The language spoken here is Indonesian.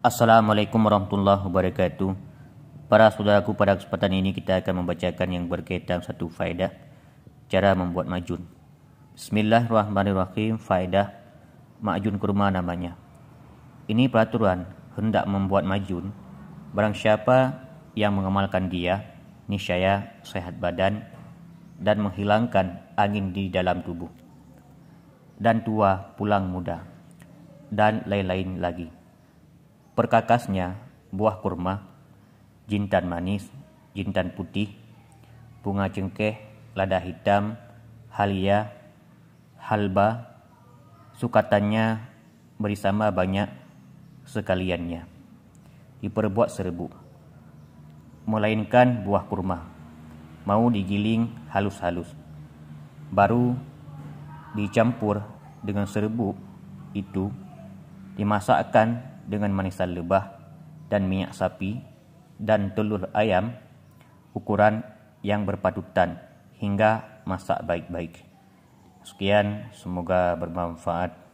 Assalamualaikum warahmatullahi wabarakatuh Para saudaraku pada kesempatan ini kita akan membacakan yang berkaitan satu faedah Cara membuat majun Bismillahirrahmanirrahim Faedah Majun kurma namanya Ini peraturan hendak membuat majun Barang siapa yang mengamalkan dia Niscaya sehat badan Dan menghilangkan angin di dalam tubuh Dan tua pulang muda Dan lain-lain lagi Perkakasnya buah kurma, jintan manis, jintan putih, bunga cengkeh, lada hitam, halia, halba, sukatannya bersama banyak sekaliannya. Diperbuat seribu. melainkan buah kurma, mau digiling halus-halus, baru dicampur dengan seribu itu dimasakkan dengan manisan lebah dan minyak sapi dan telur ayam ukuran yang berpadutan hingga masak baik-baik. Sekian, semoga bermanfaat.